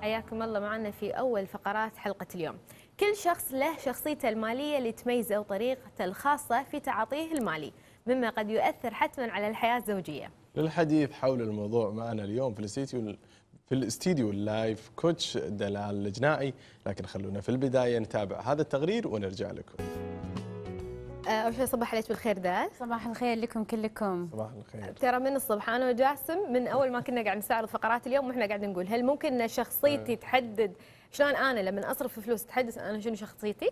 حياكم الله معنا في أول فقرات حلقة اليوم كل شخص له شخصيته المالية اللي تميزه وطريقته الخاصة في تعاطيه المالي مما قد يؤثر حتما على الحياة الزوجية للحديث حول الموضوع معنا اليوم في الاستديو في الاستديو اللايف كوتش دلال الجنائي لكن خلونا في البداية نتابع هذا التقرير ونرجع لكم اول شيء صباح عليك بالخير دال صباح الخير لكم كلكم صباح الخير ترى من الصبح انا وجاسم من اول ما كنا قاعد نستعرض فقرات اليوم واحنا قاعد نقول هل ممكن ان شخصيتي إيه. تحدد شلون انا لما اصرف فلوس تحدد انا شنو شخصيتي؟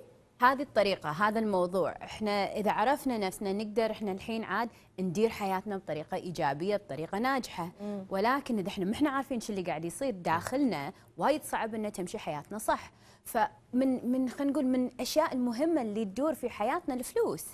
هذه الطريقه هذا الموضوع احنا اذا عرفنا نفسنا نقدر احنا الحين عاد ندير حياتنا بطريقه ايجابيه بطريقه ناجحه مم. ولكن اذا احنا ما احنا عارفين شو اللي قاعد يصير داخلنا وايد صعب ان تمشي حياتنا صح فمن من خلينا نقول من الاشياء المهمه اللي تدور في حياتنا الفلوس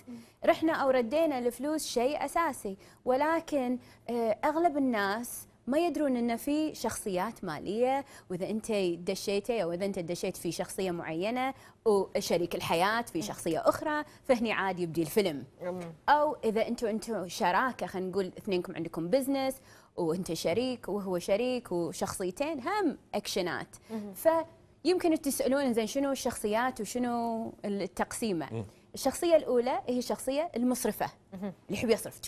رحنا او ردينا الفلوس شيء اساسي ولكن آه، اغلب الناس ما يدرون ان في شخصيات ماليه واذا انت دشيتي او اذا انت دشيت في شخصيه معينه وشريك الحياه في شخصيه اخرى فهني عاد يبدي الفيلم او اذا انتم انتم شراكه خلينا نقول اثنينكم عندكم بزنس وانت شريك وهو شريك وشخصيتين هم اكشنات ف يمكن تسالون زين شنو الشخصيات وشنو التقسيمه الشخصيه الاولى هي الشخصيه المصرفه اللي يحب يصرف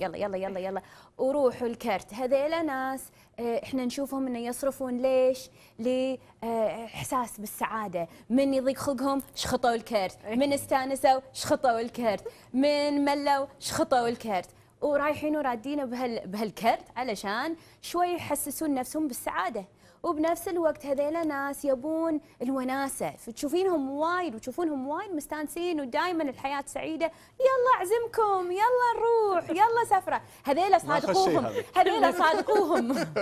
يلا يلا يلا يلا وروحوا الكرت هذيلا ناس آه، احنا نشوفهم انه يصرفون ليش لاحساس آه، بالسعاده من يضيق خلقهم شخطوا الكرت من استانسوا شخطوا الكرت من ملوا شخطوا الكرت ورايحين ورادين بهالكرت علشان شوي يحسسون نفسهم بالسعاده وبنفس الوقت هذيلا ناس يبون الوناسه فتشوفينهم وايد وتشوفونهم وايد مستانسين ودائما الحياه سعيده يلا اعزمكم يلا نروح يلا سفره هذيلا صادقوهم هذيلا صادقوهم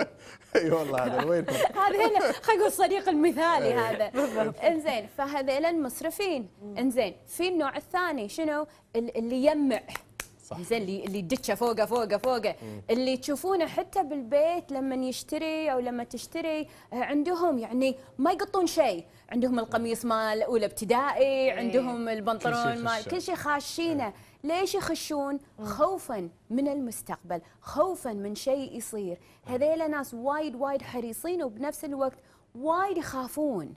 اي والله هذا وين هذيلا خلينا نقول الصديق المثالي هذا انزين فهذيلا المصرفين انزين في النوع الثاني شنو اللي يجمع صح زين اللي اللي الدكه فوقه فوقه فوقه اللي تشوفونه حتى بالبيت لما يشتري او لما تشتري آه، عندهم يعني ما يقطون شيء عندهم القميص مال اولى ابتدائي إيه. عندهم البنطلون مال كل شيء خاشينه إيه. ليش يخشون خوفا من المستقبل خوفا من شيء يصير هذيلا ناس وايد وايد حريصين وبنفس الوقت وايد يخافون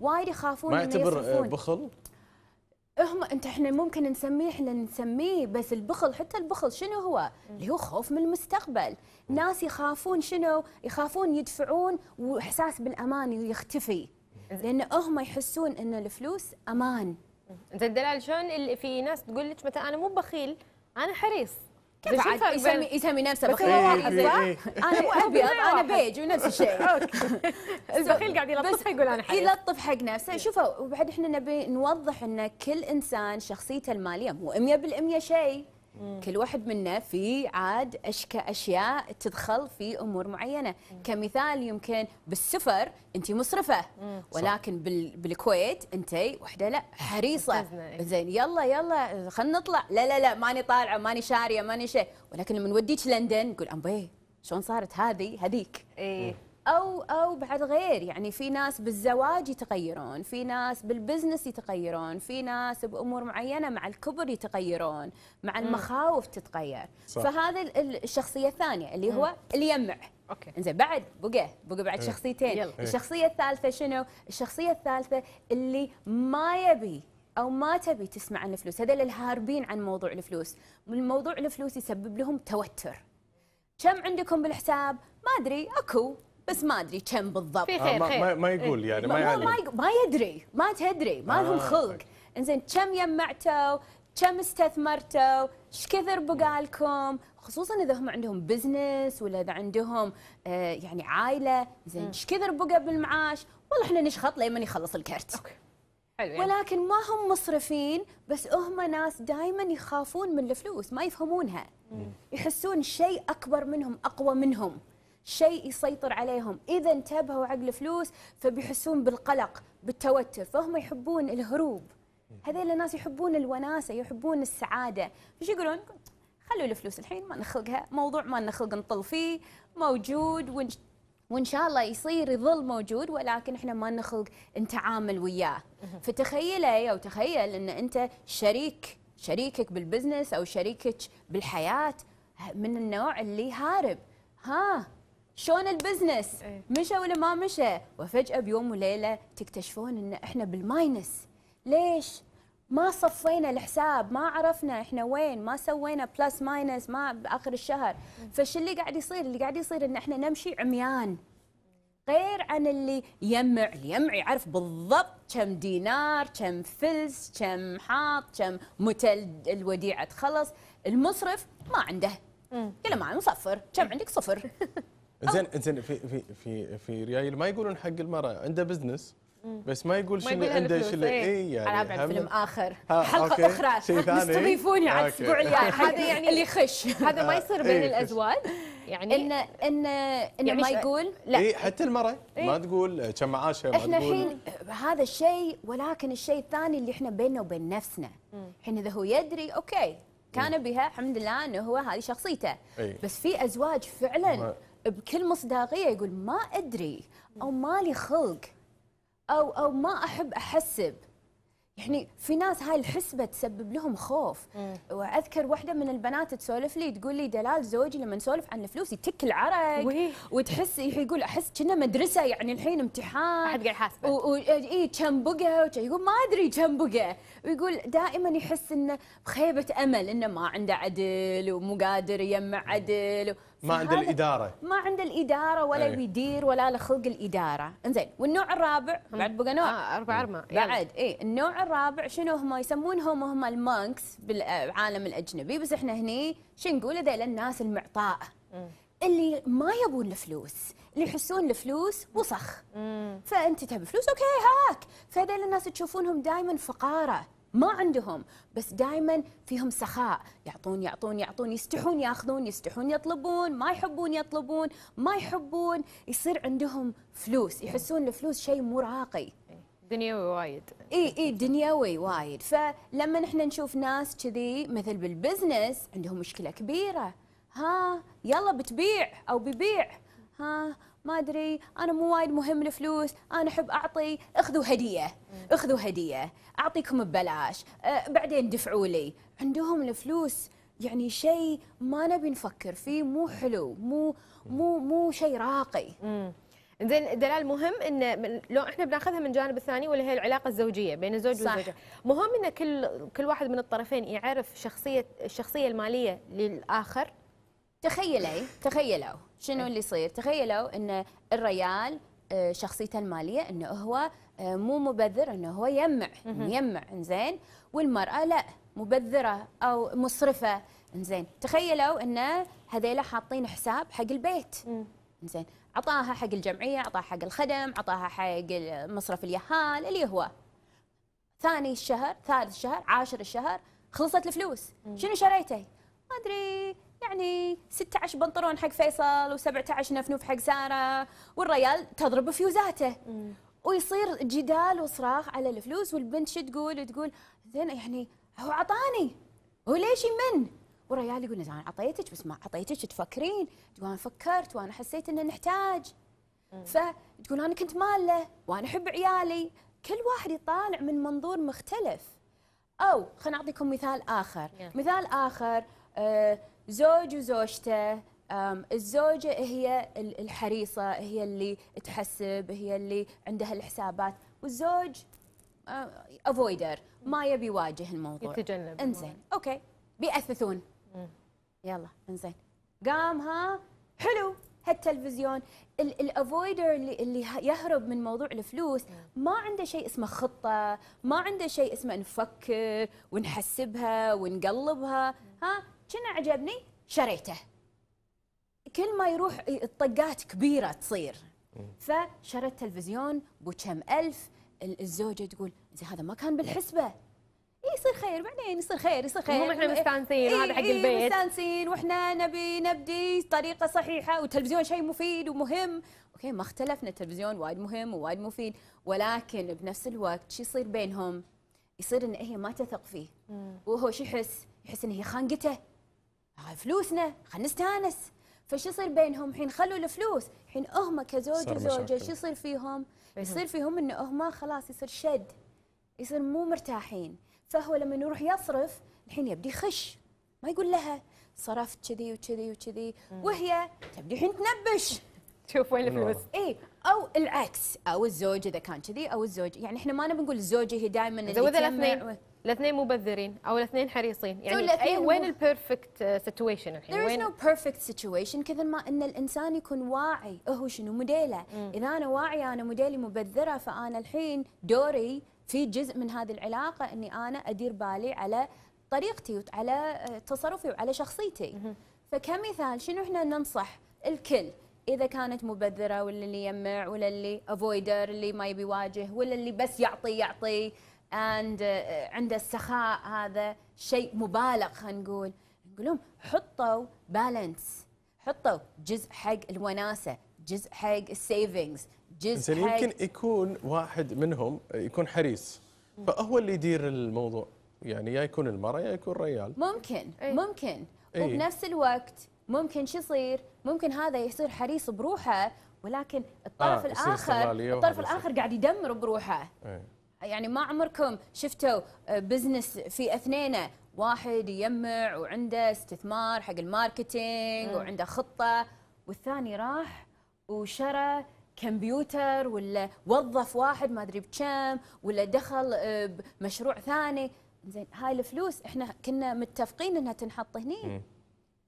وايد يخافون ما يعتبر آه، بخل هم انت احنا ممكن نسميه احنا نسميه بس البخل حتى البخل شنو هو؟ اللي هو خوف من المستقبل، ناس يخافون شنو؟ يخافون يدفعون واحساس بالامان يختفي. لان هم يحسون ان الفلوس امان. زين دلال شلون في ناس تقول لك مثلا انا مو بخيل انا حريص. كيف عاد يسمي يسمي نفسه بخيل واحد صح؟ إيه، إيه. انا مو ابيض انا بيج ونفس الشيء البخيل قاعد يلطف يقول انا حقيقي يلطف حق نفسه شوفوا وبعد احنا نبي نوضح ان كل انسان شخصيته الماليه مو 100% شيء مم. كل واحد منا في عاد أشكى أشياء تدخل في أمور معينة مم. كمثال يمكن بالسفر أنت مصرفة مم. ولكن بالكويت أنت وحدة لا حريصة زين يلا يلا خلينا نطلع لا لا لا ماني طالعة ماني شارية ماني شيء ولكن لما نوديك لندن نقول أمبي شلون صارت هذه هذيك إيه. او او بعد غير يعني في ناس بالزواج يتغيرون، في ناس بالبزنس يتغيرون، في ناس بامور معينه مع الكبر يتغيرون، مع المخاوف تتغير. صح. فهذا الشخصيه الثانيه اللي هو اللي يجمع اوكي انزين بعد بقى بقى بعد إيه. شخصيتين، يلا. إيه. الشخصيه الثالثه شنو؟ الشخصيه الثالثه اللي ما يبي او ما تبي تسمع عن الفلوس، هذول الهاربين عن موضوع الفلوس، الموضوع الفلوس يسبب لهم توتر. كم عندكم بالحساب؟ ما ادري اكو بس ما ادري كم بالضبط في آه، خير, ما, خير. ما, ما يقول إيه. يعني ما يعلم ما, ما يدري ما تدري ما لهم آه خلق انزين كم يمعتوا كم استثمرتوا ايش كثر بقالكم خصوصا اذا هم عندهم بزنس ولا اذا عندهم آه، يعني عائله زين ايش كثر بقى بالمعاش والله احنا نشخط لين يخلص الكرت أوكي. حلو يعني. ولكن ما هم مصرفين بس هم ناس دائما يخافون من الفلوس ما يفهمونها مم. يحسون شيء اكبر منهم اقوى منهم شيء يسيطر عليهم إذا انتبهوا عقل الفلوس فبيحسون بالقلق بالتوتر فهم يحبون الهروب هذيل الناس يحبون الوناسة يحبون السعادة فش يقولون خلوا الفلوس الحين ما نخلقها موضوع ما نخلق نطل فيه موجود وإن, وإن شاء الله يصير يظل موجود ولكن إحنا ما نخلق نتعامل وياه فتخيلي أو تخيل أن أنت شريك شريكك بالبزنس أو شريكك بالحياة من النوع اللي هارب ها شلون البزنس إيه. مشى ولا ما مشى وفجاه بيوم وليله تكتشفون ان احنا بالماينس ليش ما صفينا الحساب ما عرفنا احنا وين ما سوينا بلس ماينس ما باخر الشهر فش اللي قاعد يصير اللي قاعد يصير ان احنا نمشي عميان غير عن اللي يمع اللي يعرف بالضبط كم دينار كم فلس كم حاط كم متى الوديعه تخلص المصرف ما عنده كله ما مصفر كم عندك صفر زين زين في في في في ريايل ما يقولون حق المراه عنده بزنس بس ما يقول شنو عنده شنو اي إيه، يعني انا بعد فيلم اخر آه، حلقه اخرى شيء ثاني على الاسبوع الجاي هذا يعني اللي يخش هذا آه. ما يصير بين إيه، الازواج يعني ان ان يعني ما يقول لا إيه حتى المراه إيه؟ ما تقول كم معاشها ما احنا الحين هذا الشيء ولكن الشيء الثاني اللي احنا بيننا وبين نفسنا الحين اذا هو يدري اوكي كان بها الحمد لله انه هو هذه شخصيته إيه. بس في ازواج فعلا بكل مصداقيه يقول ما ادري او مالي خلق او او ما احب احسب يعني في ناس هاي الحسبه تسبب لهم خوف واذكر واحده من البنات تسولف لي تقول لي دلال زوجي لما نسولف عن الفلوس يتك العرق وتحس يقول احس كنا مدرسه يعني الحين امتحان احد قاعد يحاسبه واي كم بقى يقول ما ادري كم بقى ويقول دائما يحس انه بخيبه امل انه ما عنده عدل ومو قادر يجمع عدل و... ما عند الاداره ما عند الاداره ولا أيه. يدير ولا له خلق الاداره انزين والنوع الرابع بعد بقى نوع آه اربع اربع بعد اي النوع الرابع شنو هم يسمونهم هم المانكس بالعالم الاجنبي بس احنا هني شو نقول هذول الناس المعطاء اللي ما يبون الفلوس اللي يحسون الفلوس وسخ فانت تبي فلوس اوكي هاك فهذول الناس تشوفونهم دائما فقاره ما عندهم بس دائما فيهم سخاء يعطون يعطون يعطون يستحون ياخذون يستحون يطلبون ما يحبون يطلبون ما يحبون يصير عندهم فلوس يحسون الفلوس شيء مو راقي دنيوي وايد اي اي دنيوي وايد فلما احنا نشوف ناس كذي مثل بالبزنس عندهم مشكله كبيره ها يلا بتبيع او ببيع ها ما ادري انا مو وايد مهم الفلوس انا احب اعطي اخذوا هديه اخذوا هديه اعطيكم ببلاش أه بعدين دفعوا لي عندهم الفلوس يعني شيء ما نبي نفكر فيه مو حلو مو مو مو شيء راقي زين دلال مهم ان لو احنا بناخذها من جانب الثاني واللي هي العلاقه الزوجيه بين الزوج صح. والزوجه مهم ان كل كل واحد من الطرفين يعرف شخصيه الشخصيه الماليه للاخر تخيلي تخيلوا شنو إيه. اللي يصير تخيلوا ان الريال آه، شخصيته الماليه انه هو آه، مو مبذر انه هو يجمع يجمع انزين والمراه لا مبذره او مصرفه انزين تخيلوا ان هذيلا حاطين حساب حق البيت انزين عطاها حق الجمعيه عطاها حق الخدم عطاها حق مصرف اليهال اللي هو ثاني الشهر ثالث الشهر عاشر الشهر خلصت الفلوس شنو شريتي ما ادري يعني 16 بنطلون حق فيصل و17 نفنوف حق ساره والريال تضرب فيوزاته ويصير جدال وصراخ على الفلوس والبنت شو تقول تقول زين يعني هو عطاني هو ليش يمن والريال يقول انا اعطيتك بس ما اعطيتك تفكرين تقول انا فكرت وانا حسيت ان نحتاج فتقول انا كنت ماله وانا احب عيالي كل واحد يطالع من منظور مختلف او خلينا اعطيكم مثال اخر مثال اخر آه زوج وزوجته الزوجة هي الحريصة هي اللي تحسب هي اللي عندها الحسابات والزوج افويدر آه، ما يبي يواجه الموضوع يتجنب انزين اوكي بيأثثون يلا انزين قام ها حلو هالتلفزيون الافويدر اللي اللي يهرب من موضوع الفلوس ما عنده شيء اسمه خطه، ما عنده شيء اسمه نفكر ونحسبها ونقلبها، ها كنا عجبني شريته كل ما يروح الطقات كبيره تصير فشريت تلفزيون بكم ألف الزوجه تقول زي هذا ما كان بالحسبه إيه، يصير خير بعدين يصير خير يصير خير هم احنا إيه، مستانسين هذا إيه، حق البيت مستانسين واحنا نبي نبدي طريقه صحيحه والتلفزيون شيء مفيد ومهم اوكي ما اختلفنا التلفزيون وايد مهم ووايد مفيد ولكن بنفس الوقت شو يصير بينهم؟ يصير ان هي ما تثق فيه وهو شو يحس؟ يحس ان هي خانقته هاي فلوسنا خلينا نستانس فشو يصير بينهم الحين خلوا الفلوس الحين هم كزوج وزوجه شو يصير فيهم يصير فيهم انه هم خلاص يصير شد يصير مو مرتاحين فهو لما يروح يصرف الحين يبدي خش ما يقول لها صرفت كذي وكذي وكذي وهي تبدي الحين تنبش تشوف وين الفلوس اي او العكس او الزوج اذا كان كذي او الزوج يعني احنا ما نبي نقول الزوجه هي دائما اللي تجمع الاثنين مبذرين او الاثنين حريصين يعني أي وين البيرفكت سيتويشن آه، الحين وين نو بيرفكت سيتويشن كذا كثر ما ان الانسان يكون واعي هو شنو موديله اذا انا واعيه انا موديلي مبذره فانا الحين دوري في جزء من هذه العلاقه اني انا ادير بالي على طريقتي وعلى آه، تصرفي وعلى شخصيتي فكمثال شنو احنا ننصح الكل اذا كانت مبذره ولا اللي يمع ولا اللي افويدر اللي ما يبي يواجه ولا اللي بس يعطي يعطي اند uh, uh, عنده السخاء هذا شيء مبالغ خلينا نقول نقول لهم حطوا بالانس حطوا جزء حق الوناسه جزء حق السيفنجز جزء حق يمكن يكون واحد منهم يكون حريص فهو اللي يدير الموضوع يعني يا يكون المرأة يا يكون ريال ممكن أي. ممكن أي. وبنفس الوقت ممكن شو يصير ممكن هذا يصير حريص بروحه ولكن الطرف آه الاخر الطرف الاخر قاعد يدمر بروحه أي. يعني ما عمركم شفتوا بزنس آه، في اثنينه واحد يجمع وعنده استثمار حق الماركتينج وعنده خطه والثاني راح وشرى كمبيوتر ولا وظف واحد ما ادري بكم ولا دخل آه، بمشروع ثاني زين هاي الفلوس احنا كنا متفقين انها تنحط هني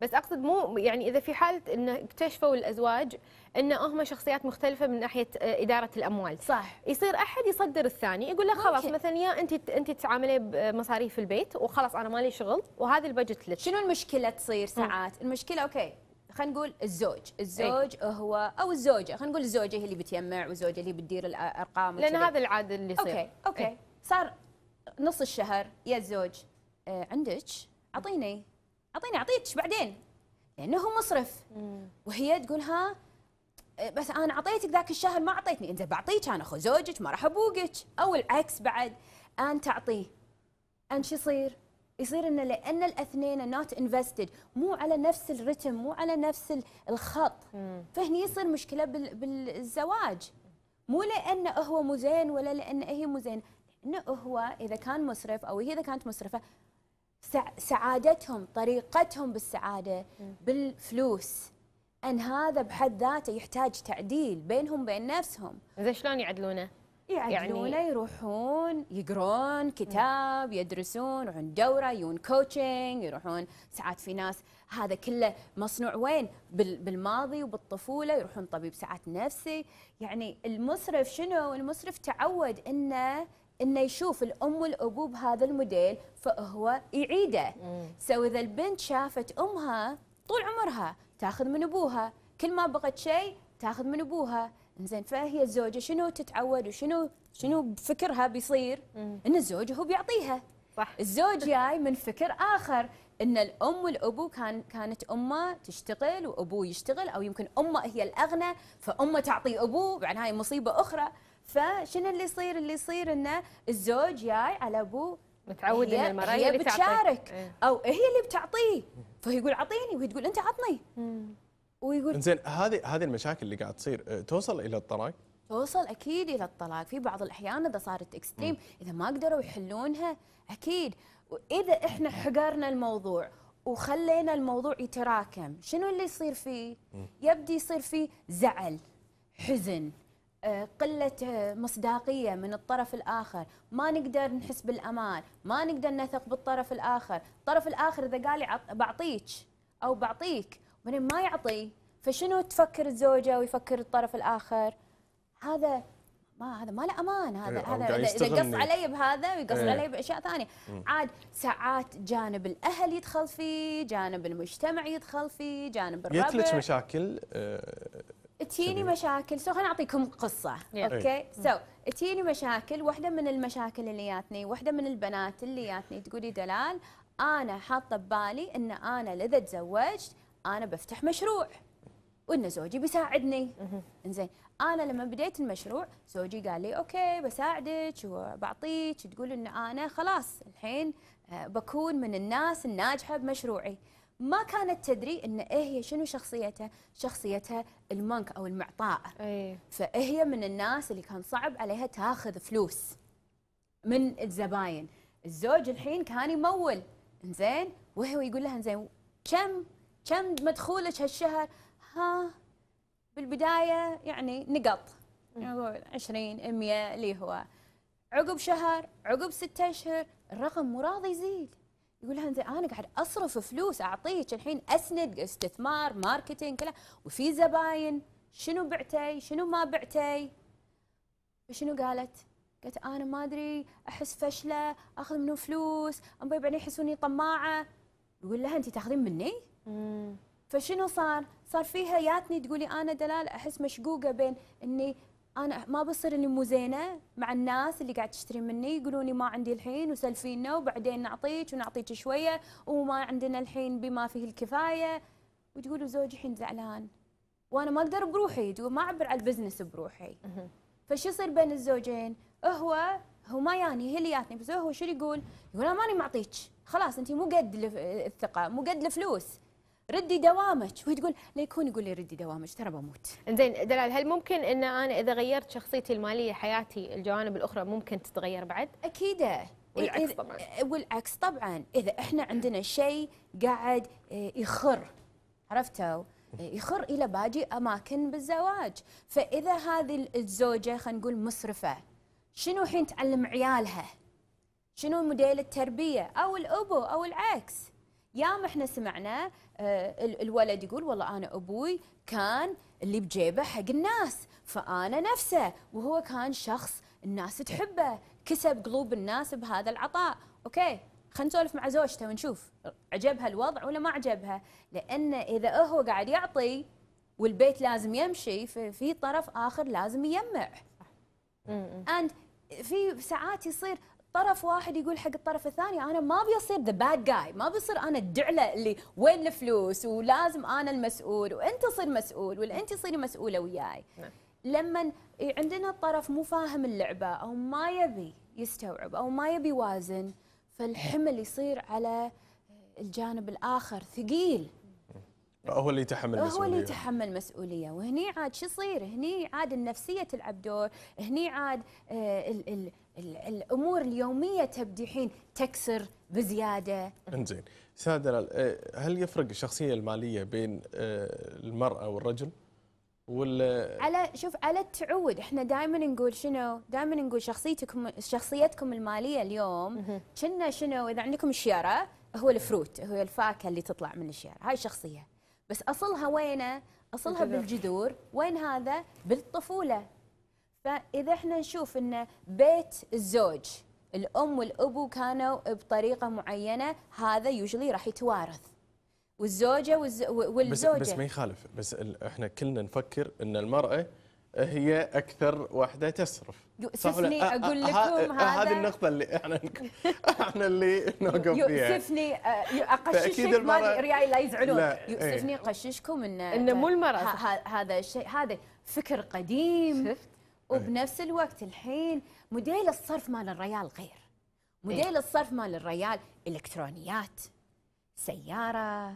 بس اقصد مو يعني اذا في حاله انه اكتشفوا الازواج ان هم شخصيات مختلفه من ناحيه آه، اداره الاموال صح يصير احد يصدر الثاني يقول له خلاص مثلا يا انت انت تتعاملي بمصاريف البيت وخلاص انا مالي شغل وهذا البجت لك شنو المشكله تصير ساعات م. المشكله اوكي خلينا نقول الزوج إيه. الزوج أي. هو او الزوجه خلينا نقول الزوجه هي اللي بتجمع والزوجه اللي بتدير الارقام لان هذا العاده اللي يصير اوكي اوكي أي. صار نص الشهر يا الزوج آه، عندك اعطيني اعطيني اعطيك بعدين لانه هو مصرف وهي تقول ها إيه، بس انا اعطيتك ذاك الشهر ما اعطيتني انت بعطيك انا اخو زوجك ما راح ابوقك او العكس بعد ان تعطيه ان شو يصير؟ يصير انه لان الاثنين نوت انفستد مو على نفس الرتم مو على نفس الخط فهني يصير مشكله بالزواج مو لانه هو مو زين ولا لان هي مو زين لانه هو اذا كان مصرف او هي اذا كانت مسرفه سعادتهم طريقتهم بالسعادة بالفلوس أن هذا بحد ذاته يحتاج تعديل بينهم وبين نفسهم زين شلون يعدلونه؟ يعدلونه يعني... يروحون يقرون كتاب يدرسون يروحون دورة يون كوتشنج يروحون ساعات في ناس هذا كله مصنوع وين بالماضي وبالطفولة يروحون طبيب ساعات نفسي يعني المصرف شنو المصرف تعود أنه انه يشوف الام والابو بهذا الموديل فهو يعيده سو اذا البنت شافت امها طول عمرها تاخذ من ابوها كل ما بغت شيء تاخذ من ابوها زين فهي الزوجه شنو تتعود وشنو شنو بفكرها بيصير ان الزوج هو بيعطيها صح الزوج جاي من فكر اخر ان الام والابو كان كانت امه تشتغل وابوه يشتغل او يمكن امه هي الاغنى فامه تعطي ابوه بعد هاي مصيبه اخرى فشنو اللي يصير اللي يصير انه الزوج جاي على ابوه متعود ان المراه هي اللي بتشارك ايه. او هي اللي بتعطيه فيقول اعطيني وهي تقول انت عطني ويقول زين هذه هذه المشاكل اللي قاعد تصير آه، توصل الى الطلاق توصل اكيد الى الطلاق في بعض الاحيان اذا صارت اكستريم اذا ما قدروا يحلونها اكيد واذا احنا حقرنا الموضوع وخلينا الموضوع يتراكم شنو اللي يصير فيه يبدي يصير فيه زعل حزن آه، قلة آه، مصداقية من الطرف الآخر ما نقدر نحس بالأمان ما نقدر نثق بالطرف الآخر الطرف الآخر إذا قال لي بعطيك أو بعطيك وبعدين ما يعطي فشنو تفكر الزوجة ويفكر الطرف الآخر هذا ما هذا ما له امان هذا إيه، هذا اذا قص علي بهذا ويقص ايه. علي باشياء ثانيه عاد ساعات جانب الاهل يدخل فيه جانب المجتمع يدخل فيه جانب الربع لك مشاكل آه، تجيني مشاكل سو خليني اعطيكم قصه yeah. اوكي سو إيه. تجيني مشاكل واحده من المشاكل اللي جاتني واحده من البنات اللي جاتني تقولي دلال انا حاطه ببالي ان انا اذا تزوجت انا بفتح مشروع وان زوجي بيساعدني انزين انا لما بديت المشروع زوجي قال لي اوكي بساعدك وبعطيك تقول ان انا خلاص الحين آه، بكون من الناس الناجحه بمشروعي ما كانت تدري ان ايه هي شنو شخصيتها شخصيتها المنك او المعطاء أيه. فهي من الناس اللي كان صعب عليها تاخذ فلوس من الزباين الزوج الحين كان يمول زين وهو يقول لها زين كم كم مدخولك هالشهر ها بالبدايه يعني نقط نقول 20 100 اللي هو عقب شهر عقب ستة اشهر الرقم مو راضي يزيد يقول لها انا قاعد اصرف فلوس اعطيك الحين اسند استثمار ماركتينج كلها وفي زباين شنو بعتي شنو ما بعتي شنو قالت قالت انا ما ادري احس فشله اخذ منه فلوس ام بعدين يحسوني طماعه يقول لها انت تاخذين مني فشنو صار صار فيها ياتني تقولي انا دلال احس مشقوقه بين اني انا ما بصير اني مو زينه مع الناس اللي قاعد تشتري مني يقولوني ما عندي الحين وسلفينا وبعدين نعطيك ونعطيك شويه وما عندنا الحين بما فيه الكفايه وتقولوا زوجي الحين زعلان وانا ما اقدر بروحي ما اعبر على البزنس بروحي فشو يصير بين الزوجين؟ هو هو ما ياني هي اللي ياتني بس هو شو يقول؟ يقول انا ماني معطيك خلاص انت مو قد الثقه مو قد الفلوس ردي دوامك وهي تقول ليكون يقول لي ردي دوامك ترى بموت زين دلال هل ممكن ان انا اذا غيرت شخصيتي الماليه حياتي الجوانب الاخرى ممكن تتغير بعد اكيده والعكس طبعا والعكس طبعا اذا احنا عندنا شيء قاعد آه، يخر عرفتوا آه، يخر الى باقي اماكن بالزواج فاذا هذه الزوجه خلينا نقول مسرفه شنو الحين تعلم عيالها شنو موديل التربيه او الابو او العكس يا احنا سمعنا آه، الولد يقول والله انا ابوي كان اللي بجيبه حق الناس فانا نفسه وهو كان شخص الناس تحبه كسب قلوب الناس بهذا العطاء اوكي خلينا نسولف مع زوجته ونشوف عجبها الوضع ولا ما عجبها لان اذا هو قاعد يعطي والبيت لازم يمشي في طرف اخر لازم يجمع اند في ساعات يصير طرف واحد يقول حق الطرف الثاني انا ما بيصير ذا باد جاي ما بيصير انا الدعله اللي وين الفلوس ولازم انا المسؤول وانت صير مسؤول ولا انت صيري مسؤوله وياي نعم. لما عندنا الطرف مو فاهم اللعبه او ما يبي يستوعب او ما يبي يوازن فالحمل يصير على الجانب الاخر ثقيل هو اللي يتحمل المسؤوليه هو اللي يتحمل المسؤوليه وهني عاد شو يصير هني عاد النفسية تلعب دور هني عاد الـ آه، الـ الـ الأمور اليومية تبدي حين تكسر بزيادة انزين سادة آه، هل يفرق الشخصية المالية بين آه، المرأة والرجل؟ ولا على شوف على التعود احنا دائما نقول شنو دائما نقول شخصيتكم شخصيتكم الماليه اليوم كنا شنو اذا عندكم شيره هو الفروت هو الفاكهه اللي تطلع من الشيره هاي شخصيه بس اصلها وينه؟ اصلها بالجذور، وين هذا؟ بالطفوله. فاذا احنا نشوف ان بيت الزوج الام والابو كانوا بطريقه معينه هذا يوجلي راح يتوارث. والزوجه والزوجه بس, بس ما يخالف بس احنا كلنا نفكر ان المراه هي اكثر واحده تصرف يؤسفني اقول لكم هذا هذه النقطه اللي احنا احنا اللي نوقف فيها يؤسفني اقششك ما رياي لا يزعلون إيه. يؤسفني اقششكم ان انه مو المرض هذا الشيء هذا فكر قديم شفت وبنفس الوقت الحين موديل الصرف مال الريال غير إيه. موديل الصرف مال الريال الكترونيات سياره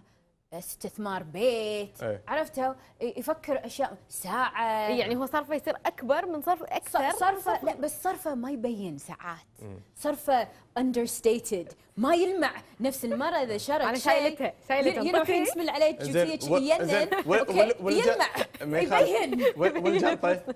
استثمار بيت ايه؟ عرفته يفكر اشياء ساعه إيه، يعني هو صرفه يصير اكبر من صرف اكثر صرفه لا بس صرفه ما يبين ساعات صرفه اندر ستيتد ما يلمع نفس المره اذا شرت انا شايلتها شايلتها يروح يسمل عليه جوتيه يلمع يبين والجنطه طيب.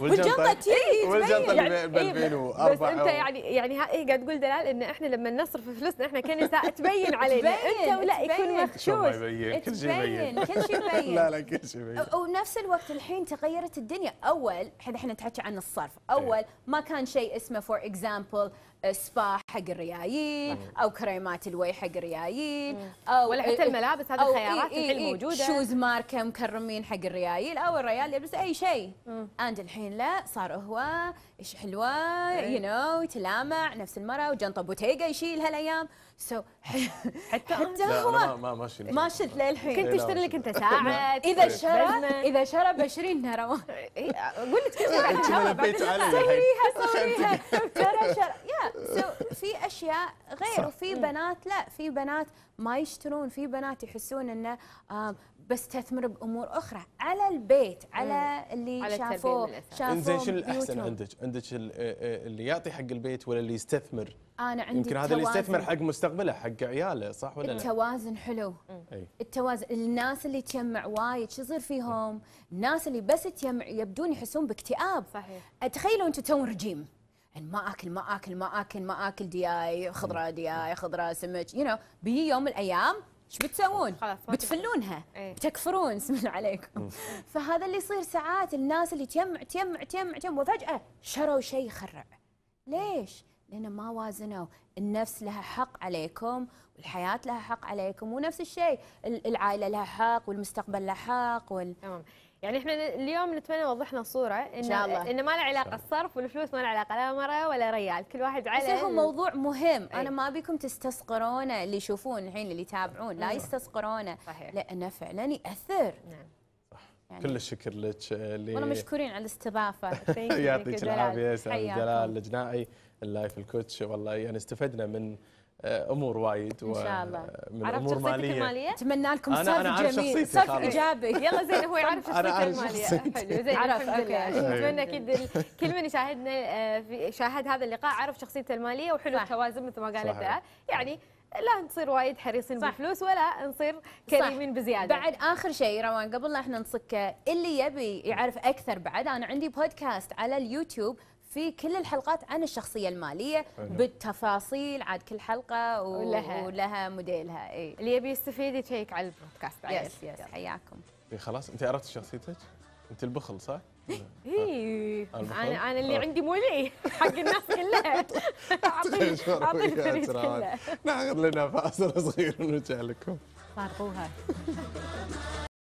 والجنطه تي والجنطه تبين 2004 يعني إيه؟ بس انت يعني يعني ايه قاعد تقول دلال ان احنا لما نصرف فلوسنا احنا كنساء تبين علينا انت ولا يكون مخشوش تبين كل شيء يبين كل شيء يبين لا لا كل شيء يبين ونفس الوقت الحين تغيرت الدنيا اول احنا نتحكي عن الصرف إيه. اول ما كان شيء اسمه فور اكزامبل سبا حق الريايين إيه. او كريمات الوي حق الريايين او ولا حتى الملابس هذه الخيارات الحين موجوده شوز ماركه مكرمين حق الريايل او الريال يلبس اي شيء اند الحين الحين لا صار هو ايش حلوه يو نو تلامع نفس المره وجنطه بوتيقه يشيل هالايام سو حتى حتى هو ما ما شلت ما شلت للحين كنت اشتري لك انت ساعه اذا نعم. شرى طيب. اذا شرى ب 20 درهم اقول لك كيف سويها سويها شرى شرى يا سو في اشياء غير وفي بنات لا في بنات ما يشترون في بنات يحسون انه بستثمر بامور اخرى على البيت على اللي شافوه شافوه انزين شنو الاحسن عندك عندك آه، آه، اللي يعطي حق البيت ولا اللي يستثمر انا عندي يمكن هذا اللي يستثمر حق مستقبله حق عياله صح ولا التوازن لا؟ حلو أي. التوازن الناس اللي تجمع وايد شو يصير فيهم؟ الناس اللي بس تجمع يبدون يحسون باكتئاب صحيح تخيلوا انتم تو رجيم يعني ما اكل ما اكل ما اكل ما اكل دياي خضره دياي خضره سمك يو نو بيجي يوم من الايام ايش بتسوون؟ بتفلونها ايه؟ بتكفرون سمع عليكم فهذا اللي يصير ساعات الناس اللي تجمع تجمع تجمع تجمع وفجاه شروا شيء يخرع ليش؟ لأن ما وازنوا النفس لها حق عليكم والحياة لها حق عليكم ونفس الشيء العائلة لها حق والمستقبل له حق وال... تمام يعني احنا اليوم نتمنى وضحنا الصوره ان شاء الله ان ما له علاقه الصرف والفلوس ما له علاقه لا مره ولا ريال كل واحد على بس هو موضوع مهم أي. انا ما ابيكم تستسقرونه اللي يشوفون الحين اللي يتابعون لا يستسقرونه لانه فعلا يأثر نعم يعني كل الشكر لك آه، والله مشكورين على الاستضافه يعطيك العافيه يا جلال الجنائي اللايف الكوتش والله يعني استفدنا من آه، امور وايد ان شاء الله آه، من امور ماليه الماليه اتمنى لكم سالفه جميل سالفه ايجابي يلا زين هو يعرف شخصيته الماليه حلو زين الحمد لله اتمنى اكيد كل من يشاهدنا آه، في شاهد هذا اللقاء عرف شخصيته الماليه وحلو التوازن مثل ما قالت يعني لا نصير وايد حريصين صح. بالفلوس ولا نصير كريمين صح. بزياده بعد اخر شيء روان قبل لا احنا نصك اللي يبي يعرف اكثر بعد انا عندي بودكاست على اليوتيوب في كل الحلقات عن الشخصيه الماليه بالتفاصيل عاد كل حلقه ولها ولها موديلها اي اللي يبي يستفيد يشيك على البودكاست يس يس حياكم خلاص انت عرفت شخصيتك؟ انت البخل صح؟ اي انا انا اللي آه. عندي مو لي حق الناس كلها اعطيني الفريد ناخذ لنا فاصل صغير ونرجع لكم فارقوها